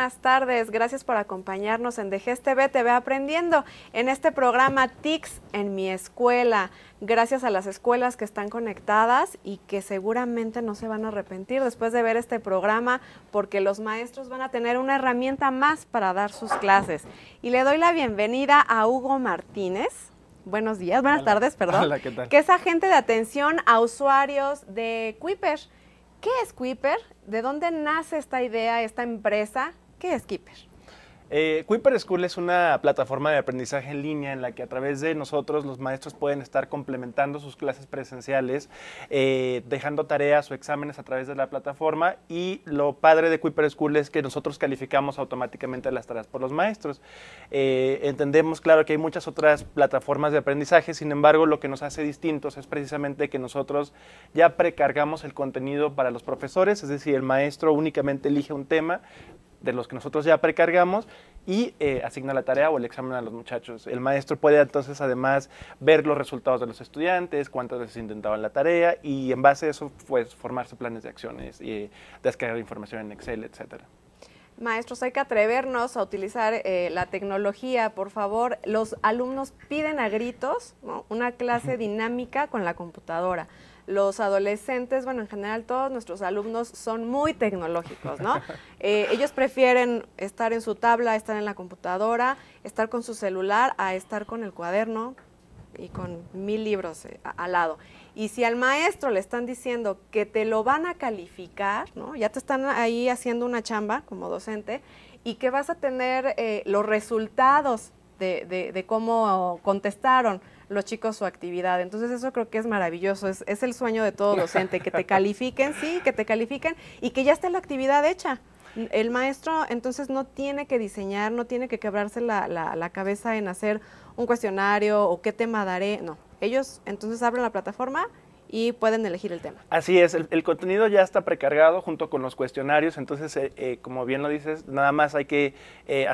buenas tardes. Gracias por acompañarnos en DGSTV, TV TV Aprendiendo en este programa TICS en mi escuela. Gracias a las escuelas que están conectadas y que seguramente no se van a arrepentir después de ver este programa porque los maestros van a tener una herramienta más para dar sus clases. Y le doy la bienvenida a Hugo Martínez buenos días, buenas tardes, perdón. Hola, ¿qué tal? Que es agente de atención a usuarios de Kuiper. ¿Qué es Kuiper? ¿De dónde nace esta idea, esta empresa? ¿Qué es Keeper? Eh, School es una plataforma de aprendizaje en línea en la que a través de nosotros los maestros pueden estar complementando sus clases presenciales, eh, dejando tareas o exámenes a través de la plataforma y lo padre de Kuiper School es que nosotros calificamos automáticamente las tareas por los maestros. Eh, entendemos, claro, que hay muchas otras plataformas de aprendizaje, sin embargo, lo que nos hace distintos es precisamente que nosotros ya precargamos el contenido para los profesores, es decir, el maestro únicamente elige un tema, de los que nosotros ya precargamos y eh, asigna la tarea o el examen a los muchachos. El maestro puede entonces además ver los resultados de los estudiantes, cuántas veces intentaban la tarea y en base a eso pues formarse planes de acciones y descargar información en Excel, etcétera. Maestros, hay que atrevernos a utilizar eh, la tecnología, por favor. Los alumnos piden a gritos una clase dinámica con la computadora los adolescentes, bueno, en general todos nuestros alumnos son muy tecnológicos, ¿no? Eh, ellos prefieren estar en su tabla, estar en la computadora, estar con su celular, a estar con el cuaderno y con mil libros eh, al lado. Y si al maestro le están diciendo que te lo van a calificar, ¿no? Ya te están ahí haciendo una chamba como docente y que vas a tener eh, los resultados de, de cómo contestaron los chicos su actividad. Entonces eso creo que es maravilloso, es, el sueño de todo docente, que te califiquen, sí, que te califiquen y que ya esté la actividad hecha. El maestro entonces no tiene que diseñar, no tiene que quebrarse la, la, cabeza en hacer un cuestionario o qué tema daré, no. Ellos entonces abren la plataforma y pueden elegir el tema. Así es, el, contenido ya está precargado junto con los cuestionarios, entonces, eh, eh, como bien lo dices, nada más hay que eh,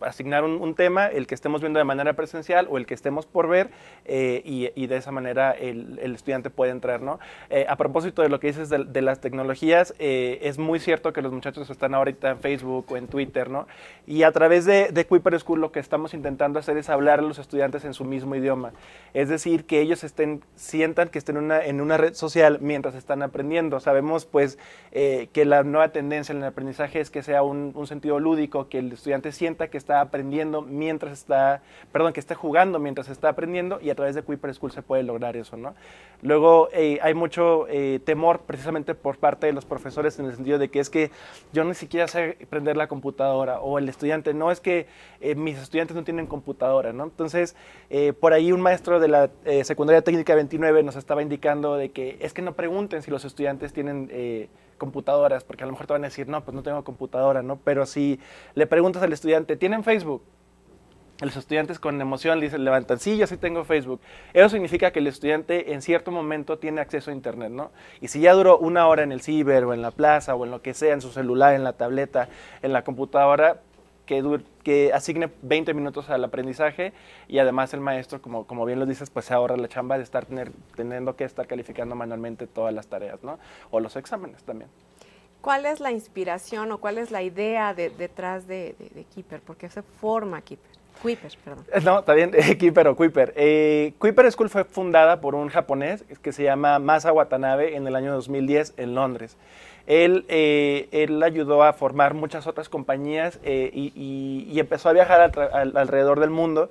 asignar un, tema, el que estemos viendo de manera presencial o el que estemos por ver, eh, y, de esa manera el, estudiante puede entrar, ¿no? Eh, a propósito de lo que dices de, las tecnologías, eh, es muy cierto que los muchachos están ahorita en Facebook o en Twitter, ¿no? Y a través de, de School lo que estamos intentando hacer es hablar a los estudiantes en su mismo idioma. Es decir, que ellos estén, sientan que estén en una red social mientras están aprendiendo. Sabemos, pues, que la nueva tendencia en el aprendizaje es que sea un, un sentido lúdico, que el estudiante sienta que está aprendiendo mientras está, perdón, que está jugando mientras está aprendiendo y a través de Kuiper School se puede lograr eso, ¿no? Luego eh, hay mucho eh, temor precisamente por parte de los profesores en el sentido de que es que yo ni siquiera sé aprender la computadora o el estudiante, no es que eh, mis estudiantes no tienen computadora, ¿no? Entonces, por ahí un maestro de la secundaria técnica 29 nos estaba indicando de que es que no pregunten si los estudiantes tienen computadoras, porque a lo mejor te van a decir, no, pues no tengo computadora, ¿no? Pero si le preguntas al estudiante, ¿tienen Facebook? los estudiantes con emoción dicen, levantan, sí, yo sí tengo Facebook. Eso significa que el estudiante en cierto momento tiene acceso a Internet, ¿no? Y si ya duró una hora en el ciber o en la plaza o en lo que sea, en su celular, en la tableta, en la computadora, que dure que asigne 20 minutos al aprendizaje y además el maestro, como, como bien lo dices, pues se ahorra la chamba de estar tener, teniendo que estar calificando manualmente todas las tareas, ¿no? O los exámenes también. ¿Cuál es la inspiración o cuál es la idea de, detrás de, de Keeper? ¿Por se forma Keeper? Kuiper, perdón. No, está bien, eh, Kuiper o Kuiper. Eh, Kuiper School fue fundada por un japonés que se llama Masa Watanabe en el año 2010 en Londres. Él, eh, él ayudó a formar muchas otras compañías y, empezó a viajar alrededor del mundo.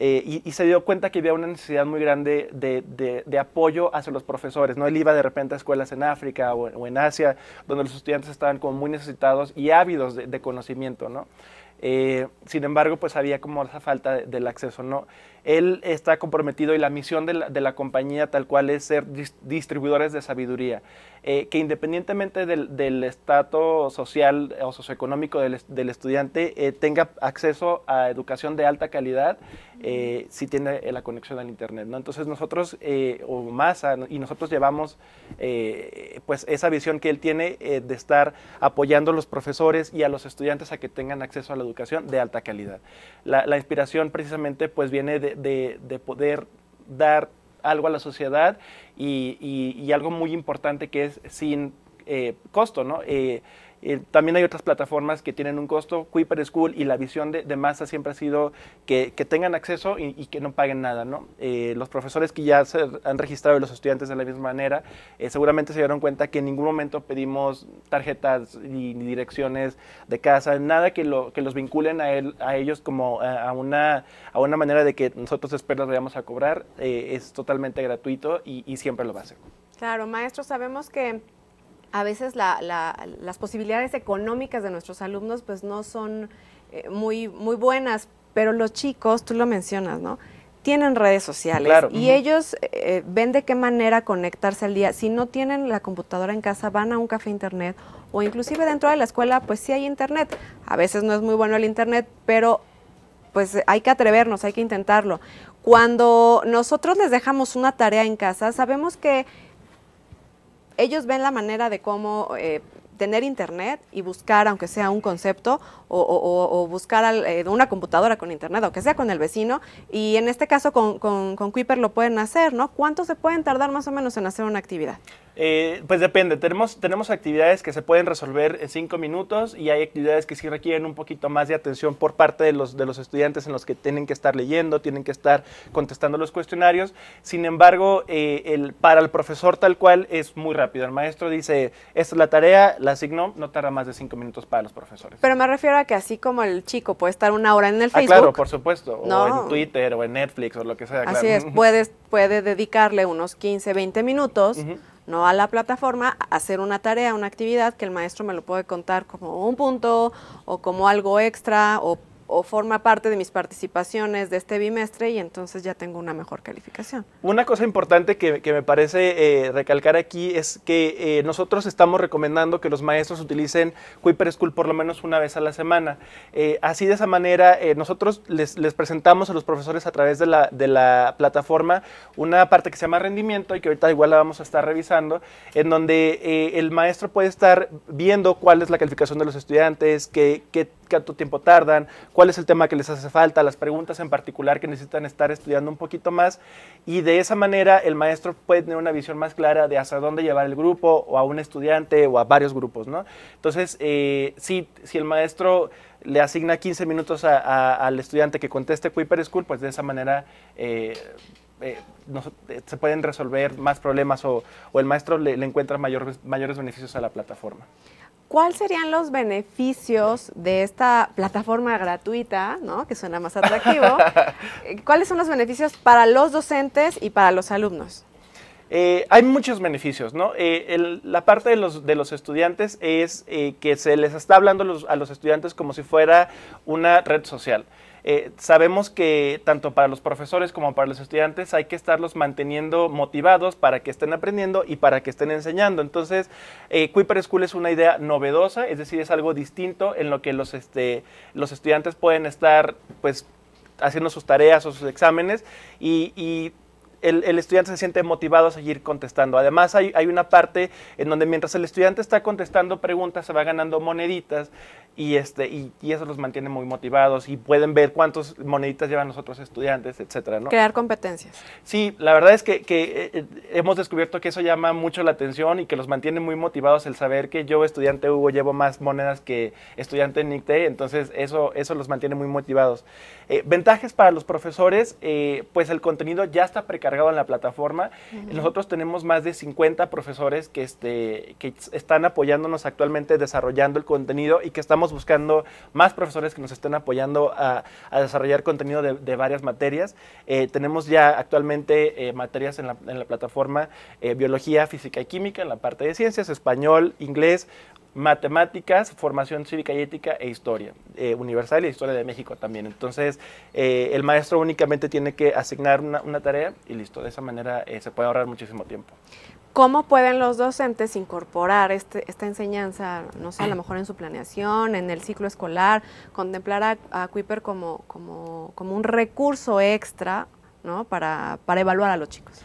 y, se dio cuenta que había una necesidad muy grande de, apoyo hacia los profesores. ¿no? Él iba de repente a escuelas en África o, en Asia, donde los estudiantes estaban como muy necesitados y ávidos de, de conocimiento. ¿no? Eh, sin embargo, pues había como esa falta del acceso, ¿no? Él está comprometido y la misión de la, de compañía tal cual es ser distribuidores de sabiduría, eh, que independientemente del, estatus social o socioeconómico del, estudiante, eh, tenga acceso a educación de alta calidad eh, si tiene la conexión al Internet. ¿no? Entonces nosotros, eh, o más, y nosotros llevamos eh, pues esa visión que él tiene de estar apoyando a los profesores y a los estudiantes a que tengan acceso a la educación de alta calidad. La, inspiración precisamente pues viene de, poder dar algo a la sociedad y algo muy importante que es sin eh, costo, ¿no? Eh, eh, también hay otras plataformas que tienen un costo. Quipper School y la visión de, masa siempre ha sido que, tengan acceso y, que no paguen nada. ¿no? los profesores que ya se han registrado y los estudiantes de la misma manera seguramente se dieron cuenta que en ningún momento pedimos tarjetas ni, direcciones de casa, nada que, los vinculen a, ellos como a, una, a una manera de que nosotros después vayamos a cobrar. es totalmente gratuito y, y siempre lo va a hacer. Claro, maestro, sabemos que a veces las posibilidades económicas de nuestros alumnos pues no son eh, muy, muy buenas, pero los chicos, tú lo mencionas, ¿no? tienen redes sociales y ellos eh, ven de qué manera conectarse al día. Si no tienen la computadora en casa, van a un café internet o inclusive dentro de la escuela, pues sí hay internet. A veces no es muy bueno el internet, pero pues hay que atrevernos, hay que intentarlo. Cuando nosotros les dejamos una tarea en casa, sabemos que ellos ven la manera de cómo eh, tener internet y buscar, aunque sea un concepto, o, buscar eh, una computadora con internet, aunque sea con el vecino, y en este caso con, con, Kuiper lo pueden hacer, ¿no? ¿Cuánto se pueden tardar más o menos en hacer una actividad? Eh, pues depende, tenemos, tenemos actividades que se pueden resolver en cinco minutos y hay actividades que sí requieren un poquito más de atención por parte de los, de los estudiantes en los que tienen que estar leyendo, tienen que estar contestando los cuestionarios. Sin embargo, eh, el, para el profesor tal cual es muy rápido. El maestro dice, esta es la tarea, la asignó, no tarda más de cinco minutos para los profesores. Pero me refiero a que así como el chico puede estar una hora en el Facebook. Ah, claro, por supuesto, no. o en Twitter o en Netflix o lo que sea. Así es, puedes, puede dedicarle unos 15, 20 minutos. No a la plataforma, a hacer una tarea, una actividad que el maestro me lo puede contar como un punto o como algo extra o o forma parte de mis participaciones de este bimestre y entonces ya tengo una mejor calificación. Una cosa importante que, me parece eh, recalcar aquí es que eh, nosotros estamos recomendando que los maestros utilicen Quipper School por lo menos una vez a la semana. Eh, así de esa manera nosotros les, presentamos a los profesores a través de la, plataforma una parte que se llama rendimiento y que ahorita igual la vamos a estar revisando, en donde el maestro puede estar viendo cuál es la calificación de los estudiantes, qué, qué, cuánto tiempo tardan, cuál es el tema que les hace falta, las preguntas en particular que necesitan estar estudiando un poquito más y de esa manera el maestro puede tener una visión más clara de hasta dónde llevar el grupo o a un estudiante o a varios grupos, ¿no? Entonces, eh, si, el maestro le asigna 15 minutos al estudiante que conteste Kuiper School, pues de esa manera eh, eh, se pueden resolver más problemas o, el maestro le, encuentra mayores beneficios a la plataforma. ¿Cuáles serían los beneficios de esta plataforma gratuita, ¿no? que suena más atractivo? Eh, ¿Cuáles son los beneficios para los docentes y para los alumnos? Eh, hay muchos beneficios, ¿no? Eh, la parte de los, estudiantes es que se les está hablando a los estudiantes como si fuera una red social. Eh, sabemos que tanto para los profesores como para los estudiantes hay que estarlos manteniendo motivados para que estén aprendiendo y para que estén enseñando. Entonces, eh, Kuiper School es una idea novedosa, es decir, es algo distinto en lo que los, este, los estudiantes pueden estar pues haciendo sus tareas o sus exámenes y, el, estudiante se siente motivado a seguir contestando. Además, hay, hay, una parte en donde mientras el estudiante está contestando preguntas, se va ganando moneditas y, este, y, eso los mantiene muy motivados y pueden ver cuántas moneditas llevan los otros estudiantes, etcétera, ¿no? Crear competencias. Sí, la verdad es que, eh, eh, hemos descubierto que eso llama mucho la atención y que los mantiene muy motivados el saber que yo, estudiante Hugo, llevo más monedas que estudiante NICTE, entonces eso, eso los mantiene muy motivados. Eh, ventajas para los profesores, pues el contenido ya está precargado en la plataforma. Nosotros tenemos más de 50 profesores que, este, que están apoyándonos actualmente desarrollando el contenido y que estamos buscando más profesores que nos estén apoyando a, desarrollar contenido de, varias materias. Eh, tenemos ya actualmente eh, materias en la, plataforma eh, biología, física y química, en la parte de ciencias, español, inglés, matemáticas, formación cívica y ética e historia universal y historia de México también. Entonces, el maestro únicamente tiene que asignar una, tarea y listo. De esa manera se puede ahorrar muchísimo tiempo. ¿Cómo pueden los docentes incorporar este, esta enseñanza, no sé, a lo mejor en su planeación, en el ciclo escolar, contemplar a, Kuiper como, un recurso extra ¿no? para, evaluar a los chicos?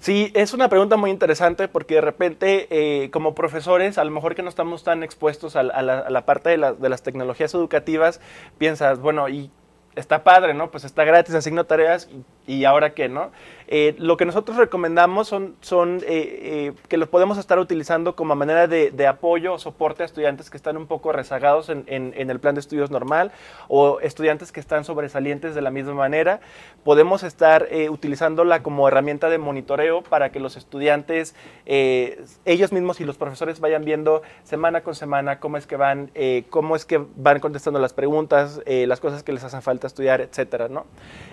Sí, es una pregunta muy interesante porque de repente eh, como profesores, a lo mejor que no estamos tan expuestos a, la, parte de, las tecnologías educativas, piensas, bueno, y está padre, ¿no? Pues está gratis, asigno tareas y ahora qué, ¿no? Eh, lo que nosotros recomendamos son, son eh, eh, que los podemos estar utilizando como manera de, apoyo o soporte a estudiantes que están un poco rezagados en, en, el plan de estudios normal o estudiantes que están sobresalientes de la misma manera. Podemos estar utilizándola como herramienta de monitoreo para que los estudiantes, ellos mismos y los profesores vayan viendo semana con semana cómo es que van, cómo es que van contestando las preguntas, las cosas que les hacen falta estudiar, etcétera, ¿no?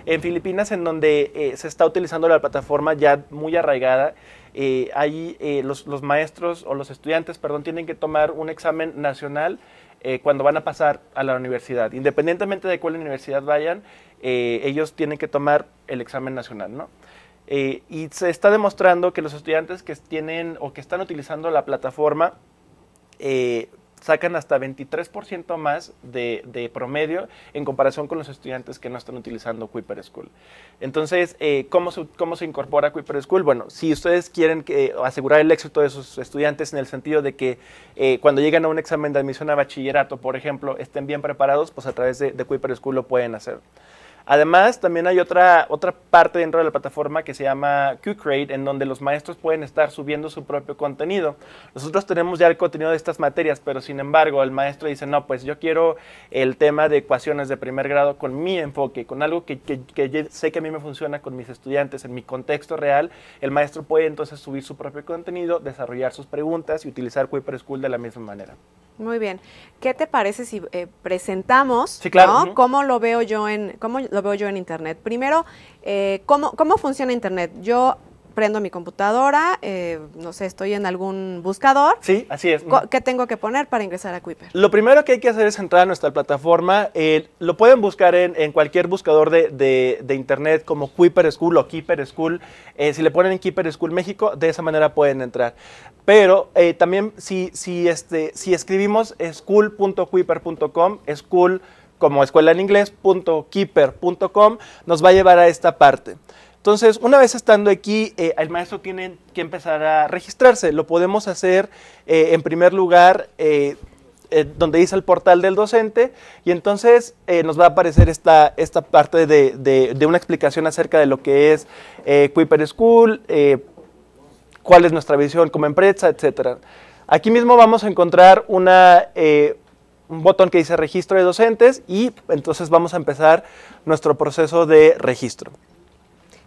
En Filipinas, en donde se está utilizando la plataforma ya muy arraigada. Eh, ahí eh, los, maestros o los estudiantes, perdón, tienen que tomar un examen nacional eh, cuando van a pasar a la universidad. Independientemente de cuál universidad vayan, ellos tienen que tomar el examen nacional, ¿no? y se está demostrando que los estudiantes que tienen o que están utilizando la plataforma sacan hasta 23% más de, promedio en comparación con los estudiantes que no están utilizando Quipper School. Entonces, eh, ¿cómo, se, incorpora Quipper School? Bueno, si ustedes quieren eh, asegurar el éxito de sus estudiantes en el sentido de que eh, cuando llegan a un examen de admisión a bachillerato, por ejemplo, estén bien preparados, pues a través de, de School lo pueden hacer. Además, también hay otra, otra parte dentro de la plataforma que se llama q en donde los maestros pueden estar subiendo su propio contenido. Nosotros tenemos ya el contenido de estas materias, pero sin embargo, el maestro dice, no, pues yo quiero el tema de ecuaciones de primer grado con mi enfoque, con algo que, sé que a mí me funciona con mis estudiantes, en mi contexto real. El maestro puede entonces subir su propio contenido, desarrollar sus preguntas y utilizar Kuiper School de la misma manera. Muy bien. ¿Qué te parece si eh, presentamos sí, claro. cómo lo veo yo en, cómo lo veo yo en Internet. Primero, eh, ¿cómo, funciona Internet? Yo prendo mi computadora, eh, no sé, estoy en algún buscador. Sí, así es. ¿Qué tengo que poner para ingresar a Kuiper? Lo primero que hay que hacer es entrar a nuestra plataforma. Eh, lo pueden buscar en, cualquier buscador de, internet como Kuiper School o Keeper School. si le ponen Keeper School México, de esa manera pueden entrar. Pero también si, si, este, si escribimos school.kuiper.com, school como escuela en inglés.keeper.com nos va a llevar a esta parte. Entonces, una vez estando aquí, eh, el maestro tiene que empezar a registrarse. Lo podemos hacer eh, en primer lugar eh, donde dice el portal del docente y entonces nos va a aparecer esta, esta parte de, una explicación acerca de lo que es Quiper School, cuál es nuestra visión como empresa, etc. Aquí mismo vamos a encontrar una, un botón que dice registro de docentes y entonces vamos a empezar nuestro proceso de registro.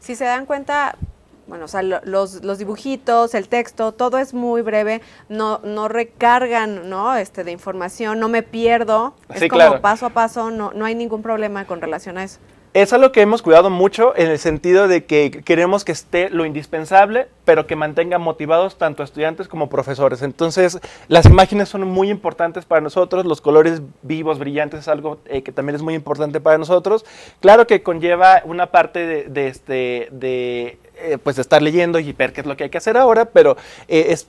Si se dan cuenta, bueno, o sea, los, los, dibujitos, el texto, todo es muy breve, no, no recargan, ¿no? Este, de información, no me pierdo, es como paso a paso, no hay ningún problema con relación a eso es algo que hemos cuidado mucho en el sentido de que queremos que esté lo indispensable, pero que mantenga motivados tanto estudiantes como profesores. Entonces, las imágenes son muy importantes para nosotros, los colores vivos, brillantes, es algo eh, que también es muy importante para nosotros. Claro que conlleva una parte de, este, de, eh, pues estar leyendo y ver qué es lo que hay que hacer ahora, pero eh, es,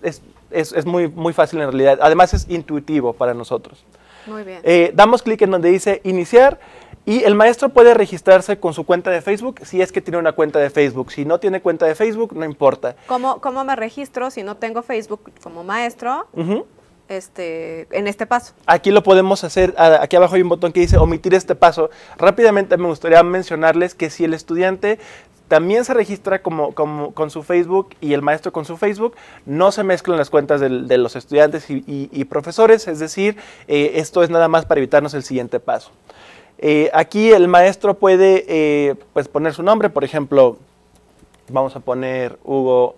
es, muy, muy fácil en realidad. Además, es intuitivo para nosotros. Muy bien. Eh, damos clic en donde dice iniciar y el maestro puede registrarse con su cuenta de Facebook si es que tiene una cuenta de Facebook. Si no tiene cuenta de Facebook, no importa. ¿Cómo, cómo me registro si no tengo Facebook como maestro? Este, en este paso. Aquí lo podemos hacer, aquí abajo hay un botón que dice omitir este paso. Rápidamente me gustaría mencionarles que si el estudiante también se registra como, con su Facebook y el maestro con su Facebook. No se mezclan las cuentas de los estudiantes y, profesores, es decir, eh, esto es nada más para evitarnos el siguiente paso. Eh, aquí el maestro puede eh, pues, poner su nombre, por ejemplo, vamos a poner Hugo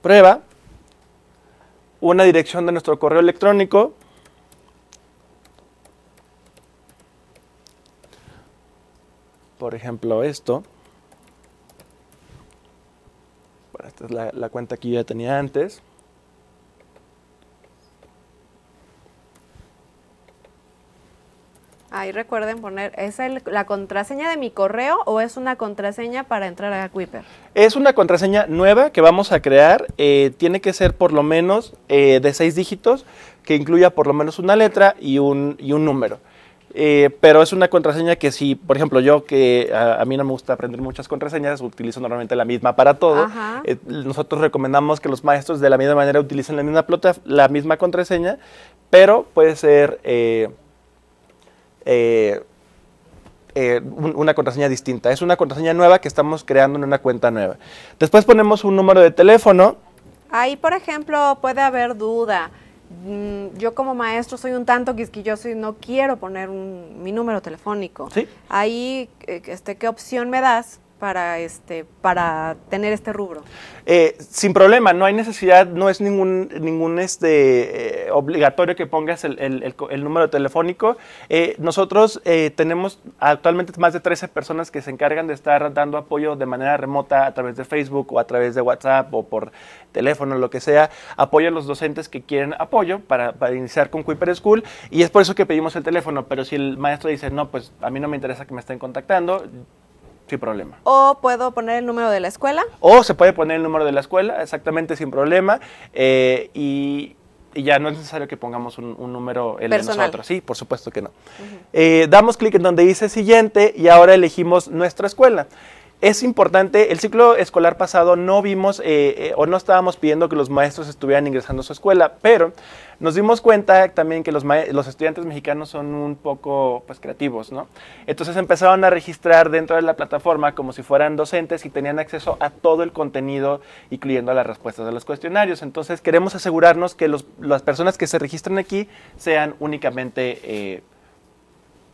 Prueba, una dirección de nuestro correo electrónico, por ejemplo, esto. Bueno, esta es la, cuenta que yo ya tenía antes. Ahí recuerden poner, ¿es la contraseña de mi correo o es una contraseña para entrar a Quipper? Es una contraseña nueva que vamos a crear. Eh, tiene que ser por lo menos eh, de seis dígitos, que incluya por lo menos una letra y y un número. Eh, pero es una contraseña que si, por ejemplo, yo que a, mí no me gusta aprender muchas contraseñas, utilizo normalmente la misma para todo. Eh, nosotros recomendamos que los maestros de la misma manera utilicen la misma, plota, la misma contraseña, pero puede ser eh, una contraseña distinta. Es una contraseña nueva que estamos creando en una cuenta nueva. Después ponemos un número de teléfono. Ahí, por ejemplo, puede haber duda. Mm, yo como maestro soy un tanto quisquilloso y no quiero poner un, mi número telefónico. Ahí, eh, este, ¿qué opción me das? para, este, para tener este rubro? Eh, sin problema, no hay necesidad, no es ningún, ningún este, eh, obligatorio que pongas el, el, número telefónico. Eh, nosotros tenemos actualmente más de 13 personas que se encargan de estar dando apoyo de manera remota a través de Facebook o a través de WhatsApp o por teléfono, lo que sea. Apoyo a los docentes que quieren apoyo para, iniciar con Cuiper School y es por eso que pedimos el teléfono, pero si el maestro dice, no, pues a mí no me interesa que me estén contactando, sin problema. O puedo poner el número de la escuela. O se puede poner el número de la escuela, exactamente sin problema. Eh, y, ya no es necesario que pongamos un, número el de nosotros. Sí, por supuesto que no. Eh, damos clic en donde dice siguiente y ahora elegimos nuestra escuela. Es importante, el ciclo escolar pasado no vimos eh, eh, o no estábamos pidiendo que los maestros estuvieran ingresando a su escuela, pero nos dimos cuenta también que los, estudiantes mexicanos son un poco pues, creativos, ¿no? Entonces empezaron a registrar dentro de la plataforma como si fueran docentes y tenían acceso a todo el contenido, incluyendo las respuestas de los cuestionarios. Entonces queremos asegurarnos que las personas que se registran aquí sean únicamente... Eh,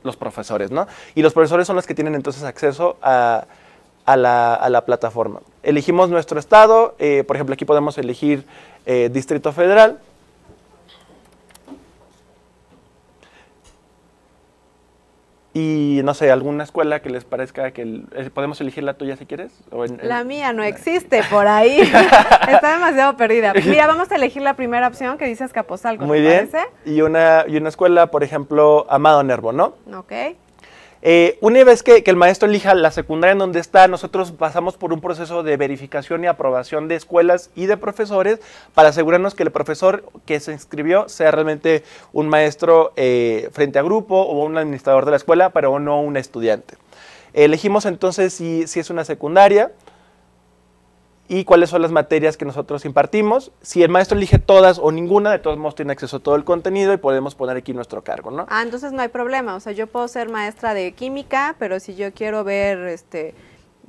los profesores, ¿no? Y los profesores son los que tienen entonces acceso a a la, a la plataforma. Elegimos nuestro estado, eh, por ejemplo aquí podemos elegir eh, Distrito Federal. Y no sé, alguna escuela que les parezca que eh, podemos elegir la tuya si quieres. O la mía no existe por ahí. Está demasiado perdida. Mira, vamos a elegir la primera opción que dice Escaposalco. Muy bien. Y una, y una escuela, por ejemplo, Amado Nervo, ¿no? Ok. Eh, una vez que, el maestro elija la secundaria en donde está, nosotros pasamos por un proceso de verificación y aprobación de escuelas y de profesores para asegurarnos que el profesor que se inscribió sea realmente un maestro eh, frente a grupo o un administrador de la escuela, pero no un estudiante. Elegimos entonces si es una secundaria, y cuáles son las materias que nosotros impartimos. Si el maestro elige todas o ninguna, de todos modos tiene acceso a todo el contenido y podemos poner aquí nuestro cargo, ¿no? Ah, entonces no hay problema. O sea, yo puedo ser maestra de química, pero si yo quiero ver este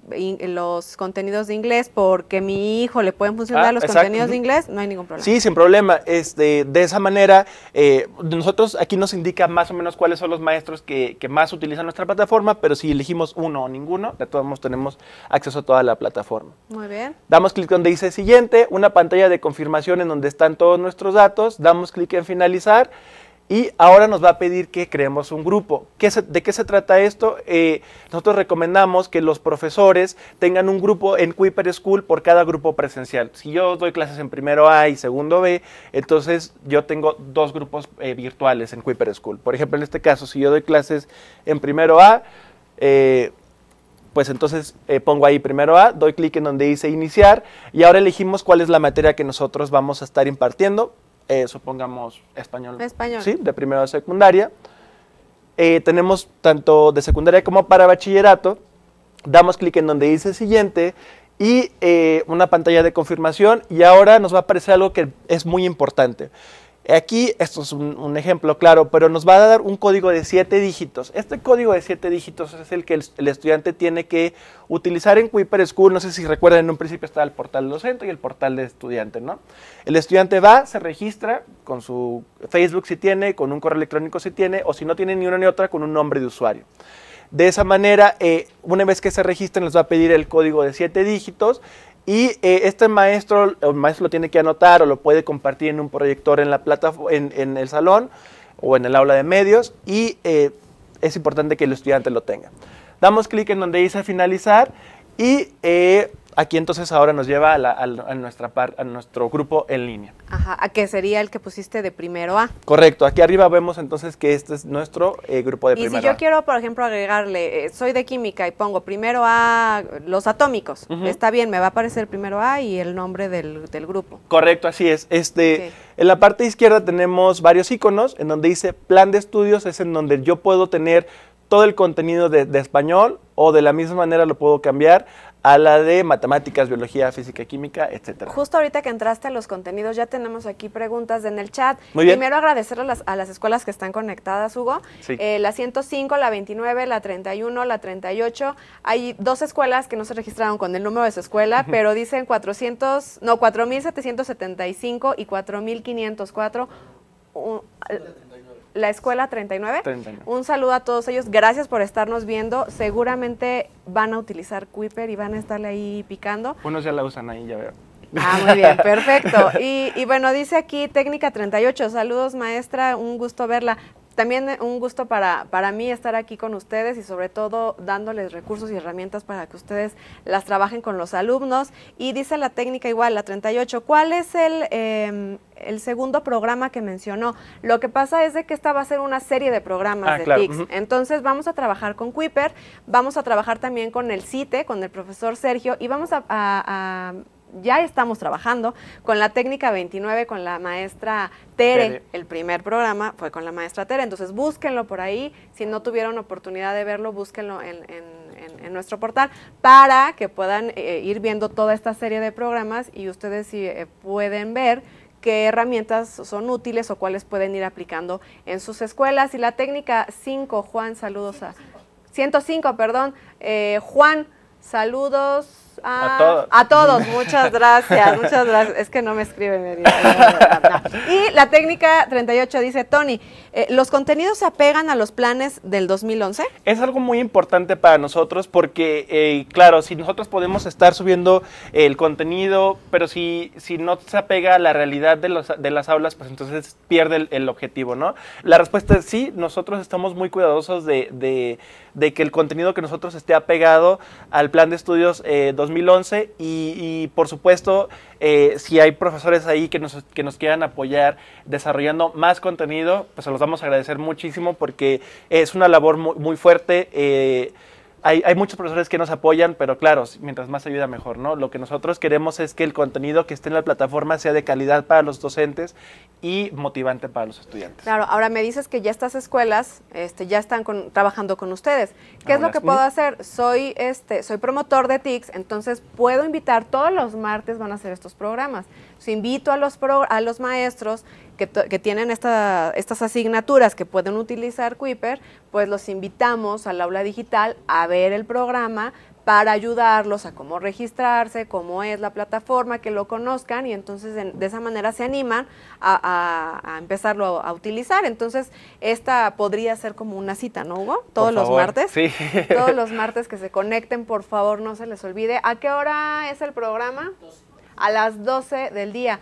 los contenidos de inglés porque mi hijo le pueden funcionar ah, los contenidos de inglés, no hay ningún problema. Sí, sin problema. Este, de esa manera, eh, nosotros aquí nos indica más o menos cuáles son los maestros que, más utilizan nuestra plataforma, pero si elegimos uno o ninguno, de todos modos tenemos acceso a toda la plataforma. Muy bien. Damos clic donde dice siguiente, una pantalla de confirmación en donde están todos nuestros datos, damos clic en finalizar y ahora nos va a pedir que creemos un grupo. ¿De qué se trata esto? Eh, nosotros recomendamos que los profesores tengan un grupo en quiper School por cada grupo presencial. Si yo doy clases en primero A y segundo B, entonces yo tengo dos grupos eh, virtuales en Quiper School. Por ejemplo, en este caso, si yo doy clases en primero A, eh, pues entonces pongo ahí primero A, doy clic en donde dice iniciar y ahora elegimos cuál es la materia que nosotros vamos a estar impartiendo. Eh, supongamos, español. Español. Sí, de primero a secundaria. Eh, tenemos tanto de secundaria como para bachillerato. Damos clic en donde dice siguiente y eh, una pantalla de confirmación y ahora nos va a aparecer algo que es muy importante. Aquí, esto es un, ejemplo claro, pero nos va a dar un código de siete dígitos. Este código de siete dígitos es el que el, estudiante tiene que utilizar en Kuiper School. No sé si recuerdan, en un principio estaba el portal docente y el portal de estudiante, ¿no? El estudiante va, se registra con su Facebook si tiene, con un correo electrónico si tiene, o si no tiene ni una ni otra, con un nombre de usuario. De esa manera, eh, una vez que se registren, les va a pedir el código de siete dígitos y eh, este maestro, el maestro lo tiene que anotar o lo puede compartir en un proyector en, la plata, en, el salón o en el aula de medios y eh, es importante que el estudiante lo tenga. Damos clic en donde dice finalizar y eh, aquí entonces ahora nos lleva a, nuestra a nuestro grupo en línea. Ajá, que sería el que pusiste de primero A. Correcto, aquí arriba vemos entonces que este es nuestro eh, grupo de primero Y si yo quiero, por ejemplo, agregarle, eh, soy de química y pongo primero A los atómicos, está bien, me va a aparecer primero A y el nombre del, grupo. Correcto, así es. Este, En la parte izquierda tenemos varios iconos en donde dice plan de estudios, es en donde yo puedo tener todo el contenido de, español o de la misma manera lo puedo cambiar a la de matemáticas, biología, física, química, etcétera. Justo ahorita que entraste a los contenidos, ya tenemos aquí preguntas en el chat. Muy bien. Primero agradecer a las, escuelas que están conectadas, Hugo. Sí. Eh, la 105, la 29, la 31, la 38. Hay dos escuelas que no se registraron con el número de su escuela, pero dicen 400, no, 4.775 y 4.504 la escuela 39. Un saludo a todos ellos. Gracias por estarnos viendo. Seguramente van a utilizar Kuiper y van a estarle ahí picando. Unos ya la usan ahí, ya veo. Ah, muy bien, perfecto. Y, y bueno, dice aquí Técnica 38, saludos maestra, un gusto verla. También eh, un gusto para, mí estar aquí con ustedes y sobre todo dándoles recursos y herramientas para que ustedes las trabajen con los alumnos. Y dice la técnica igual, la 38, ¿cuál es el, em, el segundo programa que mencionó? Lo que pasa es de que esta va a ser una serie de programas ah, de Entonces vamos a trabajar con Kuiper, vamos a trabajar también con el CITE, con el profesor Sergio y vamos a ya estamos trabajando con la técnica 29, con la maestra Tere. El primer programa fue con la maestra Tere. Entonces búsquenlo por ahí. Si no tuvieron oportunidad de verlo, búsquenlo en, nuestro portal para que puedan eh, eh, ir viendo toda esta serie de programas y ustedes si eh, pueden ver qué herramientas son útiles o cuáles pueden ir aplicando en sus escuelas. Y la técnica 5, Juan, saludos a... 105, perdón. Juan, saludos a ah, todos. A todos, muchas gracias, muchas gracias. Es que no me escribe Y la técnica 38 dice, Tony, eh, ¿los contenidos se apegan a los planes del 2011? Es algo muy importante para nosotros porque, eh, claro, si nosotros podemos estar subiendo el contenido, pero si, si no se apega a la realidad de, de las aulas, pues entonces pierde el, objetivo, ¿no? La respuesta es sí, nosotros estamos muy cuidadosos de, que el contenido que nosotros esté apegado al plan de estudios eh, 2011 y, por supuesto eh, si hay profesores ahí que nos, que nos quieran apoyar desarrollando más contenido, pues se los vamos a agradecer muchísimo porque es una labor muy, fuerte. Eh, hay, muchos profesores que nos apoyan, pero claro, mientras más ayuda mejor, ¿no? Lo que nosotros queremos es que el contenido que esté en la plataforma sea de calidad para los docentes y motivante para los estudiantes. Claro, ahora me dices que ya estas escuelas este, ya están trabajando con ustedes. ¿Qué ah, es lo que puedo hacer? Soy, este, soy promotor de TICS, entonces puedo invitar, todos los martes van a hacer estos programas invito a los, a los maestros que, tienen esta, estas asignaturas que pueden utilizar Kuiper, pues los invitamos al aula digital a ver el programa para ayudarlos a cómo registrarse, cómo es la plataforma, que lo conozcan y entonces de, esa manera se animan a, empezarlo a, utilizar. Entonces, esta podría ser como una cita, ¿no, Hugo? Todos los martes. Todos los martes que se conecten, por favor, no se les olvide. ¿A qué hora es el programa? a las 12 del día.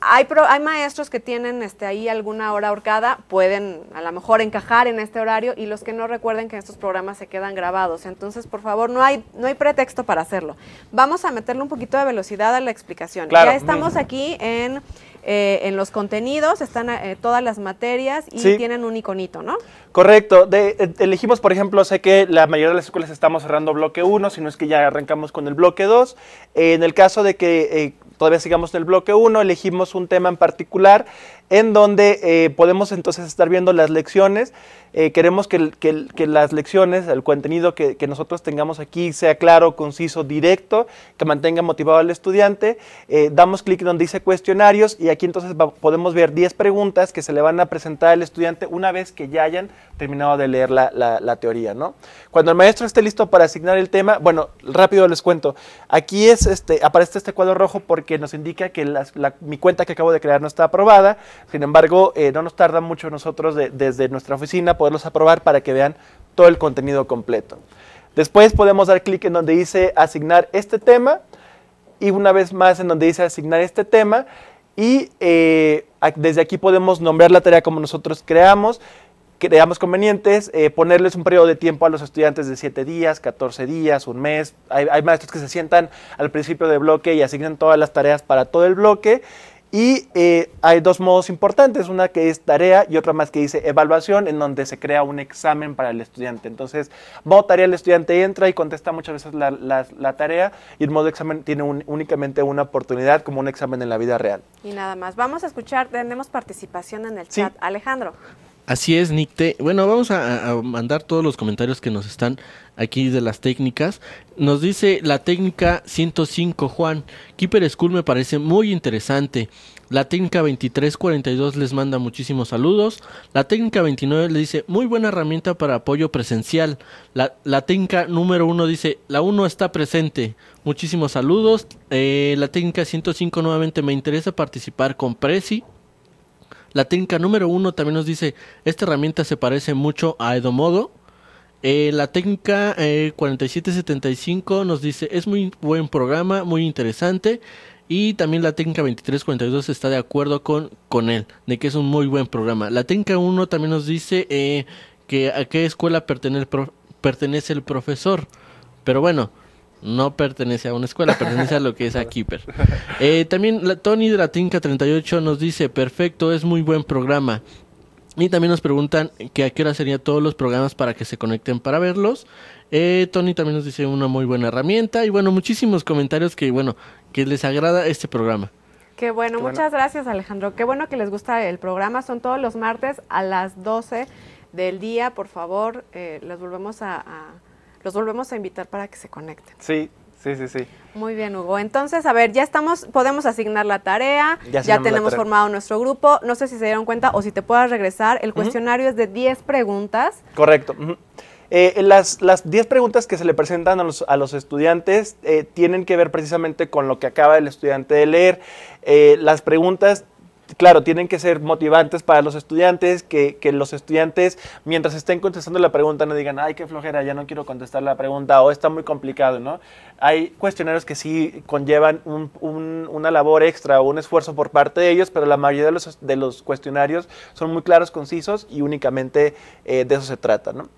Hay, hay maestros que tienen este, ahí alguna hora ahorcada, pueden a lo mejor encajar en este horario y los que no recuerden que estos programas se quedan grabados. Entonces, por favor, no hay, no hay pretexto para hacerlo. Vamos a meterle un poquito de velocidad a la explicación. Ya estamos aquí en eh, en los contenidos, están eh, todas las materias y tienen un iconito, ¿no? Correcto. Eh, elegimos, por ejemplo, sé que la mayoría de las escuelas estamos cerrando bloque 1, si no es que ya arrancamos con el bloque 2. en el caso de que todavía sigamos en el bloque 1, elegimos un tema en particular en donde eh, podemos entonces estar viendo las lecciones. Eh, queremos que, las lecciones, el contenido que, nosotros tengamos aquí sea claro, conciso, directo, que mantenga motivado al estudiante. Eh, damos clic donde dice cuestionarios y aquí entonces podemos ver 10 preguntas que se le van a presentar al estudiante una vez que ya hayan terminado de leer la, teoría. ¿no? Cuando el maestro esté listo para asignar el tema, bueno, rápido les cuento. Aquí es este, aparece este cuadro rojo porque nos indica que mi cuenta que acabo de crear no está aprobada. Sin embargo, eh, no nos tarda mucho nosotros desde nuestra oficina poderlos aprobar para que vean todo el contenido completo. Después podemos dar clic en donde dice asignar este tema y una vez más en donde dice asignar este tema y eh, desde aquí podemos nombrar la tarea como nosotros creamos creamos convenientes, eh, ponerles un periodo de tiempo a los estudiantes de 7 días, 14 días, un mes. Hay, hay, maestros que se sientan al principio del bloque y asignan todas las tareas para todo el bloque. Y eh, hay dos modos importantes, una que es tarea y otra más que dice evaluación, en donde se crea un examen para el estudiante. Entonces, modo tarea, el estudiante entra y contesta muchas veces la, tarea y el modo examen tiene únicamente una oportunidad como un examen en la vida real. Y nada más, vamos a escuchar, tenemos participación en el chat. Alejandro. Así es, Nicte. Bueno, vamos a, mandar todos los comentarios que nos están aquí de las técnicas. Nos dice la técnica 105 Juan, Keeper School me parece muy interesante. La técnica 2342 les manda muchísimos saludos. La técnica 29 le dice muy buena herramienta para apoyo presencial. La, técnica número 1 dice la 1 está presente. Muchísimos saludos. Eh, la técnica 105 nuevamente me interesa participar con Prezi. La técnica número 1 también nos dice esta herramienta se parece mucho a Edomodo. Eh, la técnica 4775 eh, nos dice, es muy buen programa, muy interesante. Y también la técnica 2342 está de acuerdo con, con él, de que es un muy buen programa. La técnica 1 también nos dice eh, que a qué escuela pertenece el profesor. Pero bueno, no pertenece a una escuela, pertenece a lo que es a Keeper. también la, Tony de la técnica 38 nos dice, perfecto, es muy buen programa. Y también nos preguntan que a qué hora serían todos los programas para que se conecten para verlos. Eh, Tony también nos dice una muy buena herramienta. Y bueno, muchísimos comentarios que, bueno, que les agrada este programa. Qué bueno, muchas gracias Alejandro. Qué bueno que les gusta el programa. Son todos los martes a las 12 del día. Por favor, eh, los, volvemos a, los volvemos a invitar para que se conecten. Sí, Sí, sí, sí. Muy bien, Hugo. Entonces, a ver, ya estamos, podemos asignar la tarea, ya, tenemos formado nuestro grupo. No sé si se dieron cuenta o si te puedas regresar. El cuestionario es de 10 preguntas. Correcto. Eh, eh, las 10 preguntas que se le presentan a los, estudiantes eh, tienen que ver precisamente con lo que acaba el estudiante de leer. las preguntas claro, tienen que ser motivantes para los estudiantes, que, los estudiantes, mientras estén contestando la pregunta, no digan, ay, qué flojera, ya no quiero contestar la pregunta, o está muy complicado, ¿no? Hay cuestionarios que sí conllevan una labor extra o un esfuerzo por parte de ellos, pero la mayoría de los, cuestionarios son muy claros, concisos y únicamente eh, de eso se trata, ¿no?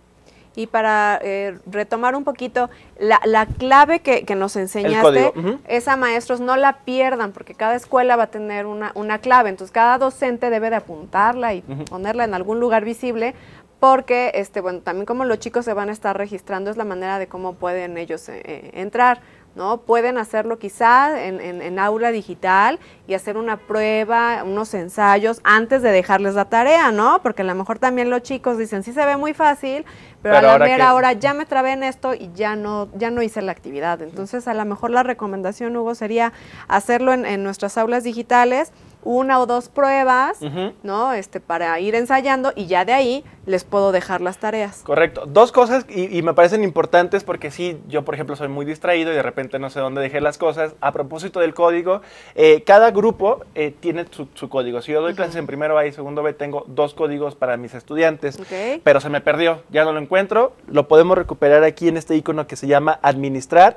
Y para eh, retomar un poquito, la, clave que, nos enseñaste es a maestros, no la pierdan, porque cada escuela va a tener una, clave, entonces cada docente debe de apuntarla y ponerla en algún lugar visible porque este bueno también como los chicos se van a estar registrando es la manera de cómo pueden ellos eh, entrar ¿no? Pueden hacerlo quizá en, aula digital y hacer una prueba, unos ensayos antes de dejarles la tarea, ¿no? Porque a lo mejor también los chicos dicen, sí se ve muy fácil, pero, a la ahora ya me trabé en esto y ya no, ya no hice la actividad. Entonces, a lo mejor la recomendación, Hugo, sería hacerlo en nuestras aulas digitales una o dos pruebas, ¿no? Este, para ir ensayando y ya de ahí les puedo dejar las tareas. Correcto. Dos cosas y, me parecen importantes porque sí, yo por ejemplo soy muy distraído y de repente no sé dónde dejé las cosas. A propósito del código, eh, cada grupo eh, tiene su, código. Si yo doy clases en primero A y segundo B, tengo dos códigos para mis estudiantes, pero se me perdió, ya no lo encuentro. Lo podemos recuperar aquí en este icono que se llama administrar.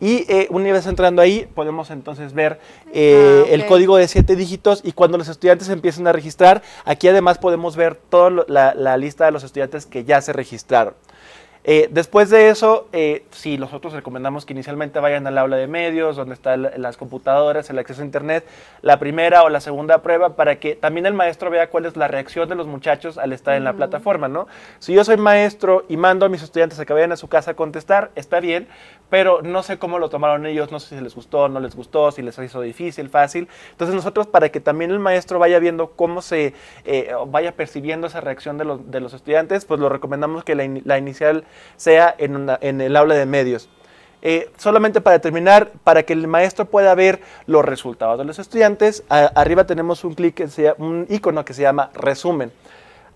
Y eh, una vez entrando ahí, podemos entonces ver ah, eh, el código de siete dígitos y cuando los estudiantes empiecen a registrar, aquí además podemos ver toda la lista de los estudiantes que ya se registraron. Eh, después de eso, si eh, sí, nosotros recomendamos que inicialmente vayan al aula de medios, donde están las computadoras, el acceso a Internet, la primera o la segunda prueba, para que también el maestro vea cuál es la reacción de los muchachos al estar en la plataforma, ¿no? Si yo soy maestro y mando a mis estudiantes a que vayan a su casa a contestar, está bien, pero no sé cómo lo tomaron ellos, no sé si les gustó, no les gustó, si les hizo difícil, fácil. Entonces nosotros, para que también el maestro vaya viendo cómo se, eh, vaya percibiendo esa reacción de los, estudiantes, pues lo recomendamos que la, la inicial sea en, el aula de medios. Eh, solamente para terminar, para que el maestro pueda ver los resultados de los estudiantes, arriba tenemos un clic, un icono que se llama resumen.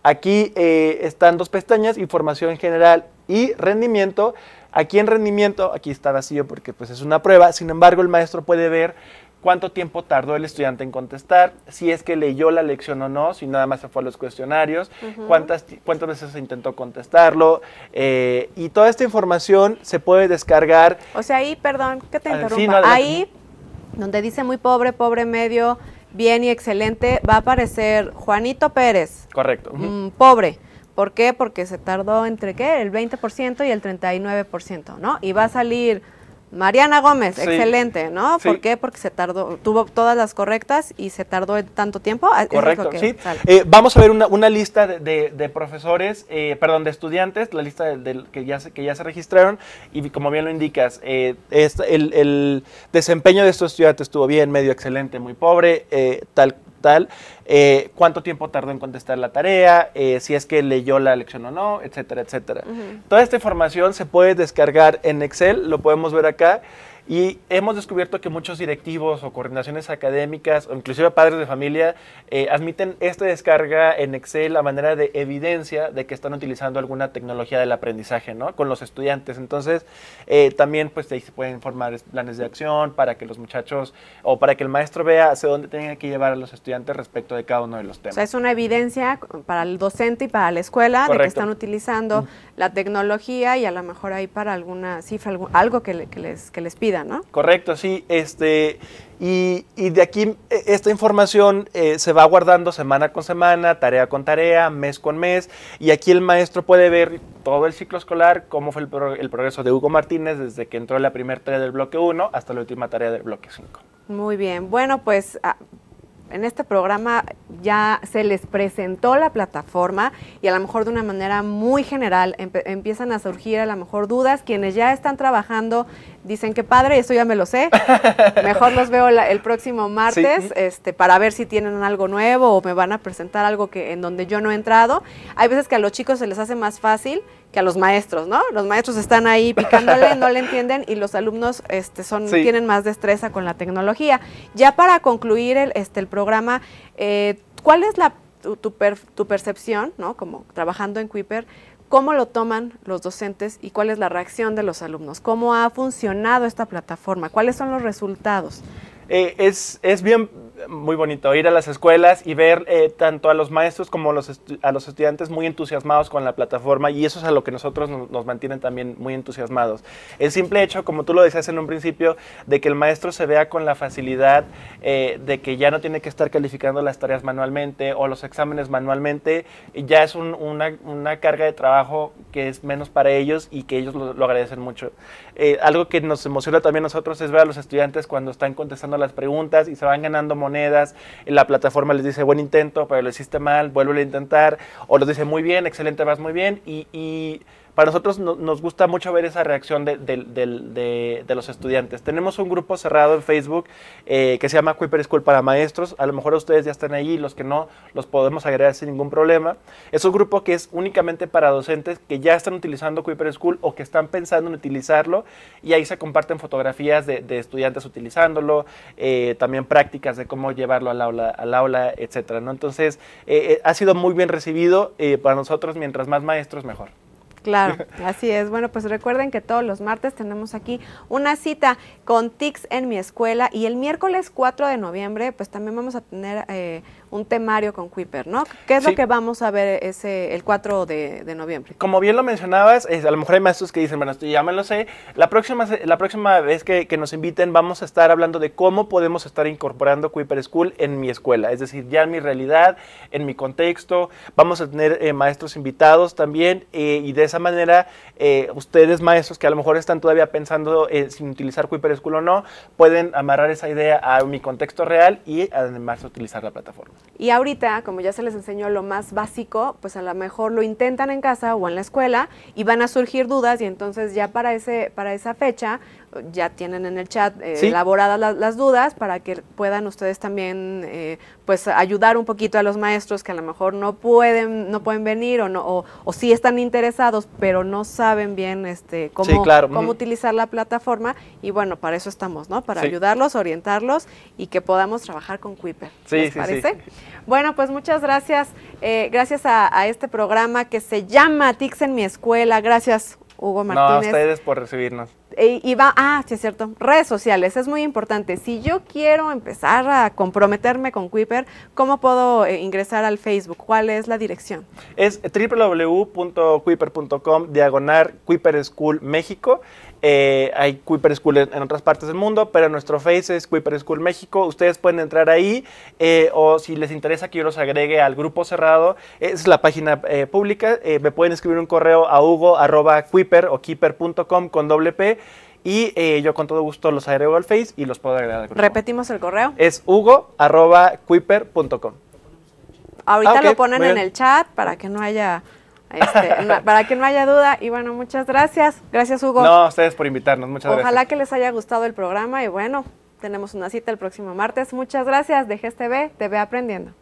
Aquí eh, están dos pestañas, información general y rendimiento. Aquí en rendimiento, aquí está vacío porque pues, es una prueba, sin embargo el maestro puede ver cuánto tiempo tardó el estudiante en contestar, si es que leyó la lección o no, si nada más se fue a los cuestionarios, cuántas, cuántas veces intentó contestarlo. Eh, y toda esta información se puede descargar. O sea, ahí, perdón, que te ah, interrumpa. ahí, donde dice muy pobre, pobre medio, bien y excelente, va a aparecer Juanito Pérez. Correcto. Mm, pobre. ¿Por qué? Porque se tardó entre qué? El 20% y el 39%, ¿no? Y va a salir Mariana Gómez, excelente, ¿no? ¿Por qué? Porque se tardó, tuvo todas las correctas y se tardó tanto tiempo. Ah, Correcto, sí. Eh, vamos a ver una, lista de, profesores, eh, perdón, de estudiantes, la lista de, que, ya se, que ya se registraron y como bien lo indicas, eh, el, el, desempeño de estos estudiantes estuvo bien, medio excelente, muy pobre, tal eh, cuánto tiempo tardó en contestar la tarea, eh, si es que leyó la lección o no, etcétera, etcétera. Toda esta información se puede descargar en Excel, lo podemos ver acá. Y hemos descubierto que muchos directivos o coordinaciones académicas o inclusive padres de familia eh, admiten esta descarga en Excel a manera de evidencia de que están utilizando alguna tecnología del aprendizaje ¿no? con los estudiantes. Entonces, eh, también pues ahí se pueden formar planes de acción para que los muchachos o para que el maestro vea hacia dónde tienen que llevar a los estudiantes respecto de cada uno de los temas. O sea, es una evidencia para el docente y para la escuela de que están utilizando la tecnología y a lo mejor ahí para alguna cifra, algo, que, les, que les Correcto, sí. Este, y, de aquí e, esta información eh, se va guardando semana con semana, tarea con tarea, mes con mes, y aquí el maestro puede ver todo el ciclo escolar, cómo fue el, progreso de Hugo Martínez desde que entró la primera tarea del bloque 1 hasta la última tarea del bloque 5. Muy bien, bueno, pues ah, en este programa ya se les presentó la plataforma y a lo mejor de una manera muy general empiezan a surgir a lo mejor dudas. Quienes ya están trabajando dicen que padre, eso ya me lo sé. Mejor los veo el próximo martes este, para ver si tienen algo nuevo o me van a presentar algo que en donde yo no he entrado. Hay veces que a los chicos se les hace más fácil que a los maestros, ¿no? Los maestros están ahí picándole, no le entienden y los alumnos este, son, tienen más destreza con la tecnología. Ya para concluir el, este, el programa, eh, ¿cuál es la, tu, percepción, ¿no? Como trabajando en Quipper, ¿cómo lo toman los docentes y cuál es la reacción de los alumnos? ¿Cómo ha funcionado esta plataforma? ¿Cuáles son los resultados? Eh, es, es bien, muy bonito ir a las escuelas y ver eh, tanto a los maestros como a los, a los estudiantes muy entusiasmados con la plataforma y eso es a lo que nosotros nos mantienen también muy entusiasmados. El simple hecho, como tú lo decías en un principio, de que el maestro se vea con la facilidad eh, de que ya no tiene que estar calificando las tareas manualmente o los exámenes manualmente, ya es una, carga de trabajo que es menos para ellos y que ellos lo, agradecen mucho. Eh, algo que nos emociona también a nosotros es ver a los estudiantes cuando están contestando las preguntas y se van ganando monedas la plataforma les dice buen intento, pero lo hiciste mal, vuelve a intentar, o los dice muy bien, excelente, vas muy bien, y, y para nosotros nos gusta mucho ver esa reacción de, los estudiantes. Tenemos un grupo cerrado en Facebook eh, que se llama Quipper School para Maestros. A lo mejor ustedes ya están allí, los que no, los podemos agregar sin ningún problema. Es un grupo que es únicamente para docentes que ya están utilizando Quiper School o que están pensando en utilizarlo y ahí se comparten fotografías de, estudiantes utilizándolo, eh, también prácticas de cómo llevarlo al aula, al aula etcétera. ¿no? Entonces, eh, ha sido muy bien recibido. para nosotros, mientras más maestros, mejor. Claro, así es. Bueno, pues recuerden que todos los martes tenemos aquí una cita con TICS en mi escuela y el miércoles 4 de noviembre pues también vamos a tener eh, un temario con Kuiper, ¿no? ¿Qué es lo que vamos a ver ese el 4 de, noviembre? Como bien lo mencionabas, a lo mejor hay maestros que dicen, bueno, esto ya me lo sé. La próxima, la próxima vez que, nos inviten vamos a estar hablando de cómo podemos estar incorporando Kuiper School en mi escuela, es decir, ya en mi realidad, en mi contexto. Vamos a tener eh, maestros invitados también eh, y de esa manera, eh, ustedes maestros que a lo mejor están todavía pensando eh, sin utilizar Kuiper School o no, pueden amarrar esa idea a mi contexto real y además utilizar la plataforma. Y ahorita, como ya se les enseñó lo más básico, pues a lo mejor lo intentan en casa o en la escuela y van a surgir dudas y entonces ya para, ese, para esa fecha ya tienen en el chat eh, elaboradas las dudas para que puedan ustedes también eh, pues ayudar un poquito a los maestros que a lo mejor no pueden no pueden venir o no o, sí están interesados pero no saben bien este cómo, cómo utilizar la plataforma y bueno para eso estamos no para ayudarlos orientarlos y que podamos trabajar con Kuiper ¿les parece bueno pues muchas gracias eh, gracias a, a este programa que se llama Tix en mi escuela gracias Hugo Martínez. No, a ustedes por recibirnos. E, y, va, ah, sí es cierto, redes sociales, es muy importante. Si yo quiero empezar a comprometerme con Quipper ¿cómo puedo eh, ingresar al Facebook? ¿Cuál es la dirección? Es www.quipper.com, diagonal Kuiper School México. Eh, hay Kuiper School en, otras partes del mundo, pero nuestro Face es Kuiper School México. Ustedes pueden entrar ahí eh, o si les interesa que yo los agregue al grupo cerrado, es la página eh, pública. me pueden escribir un correo a hugo arroba, o keeper.com con doble P. Y yo con todo gusto los agrego al Face y los puedo agregar al grupo. Repetimos el correo. Es hugo arroba, Ahorita ah, lo ponen en el chat para que no haya este, para que no haya duda. Y bueno, muchas gracias. Gracias, Hugo. No, a ustedes por invitarnos. Muchas gracias. Ojalá que les haya gustado el programa y bueno, tenemos una cita el próximo martes. Muchas gracias de GSTV, este TV Aprendiendo.